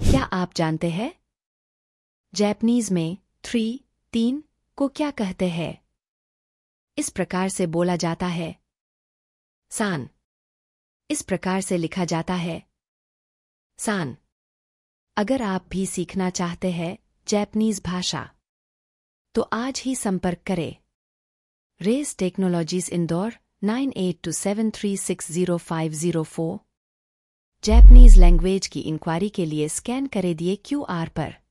क्या आप जानते हैं जैपनीज में थ्री तीन को क्या कहते हैं इस प्रकार से बोला जाता है सान इस प्रकार से लिखा जाता है सान अगर आप भी सीखना चाहते हैं जैपनीज भाषा तो आज ही संपर्क करें race technologies Indore nine eight two seven three six zero five zero four Japanese language की इंक्वायरी के लिए स्कैन करे दिए आर पर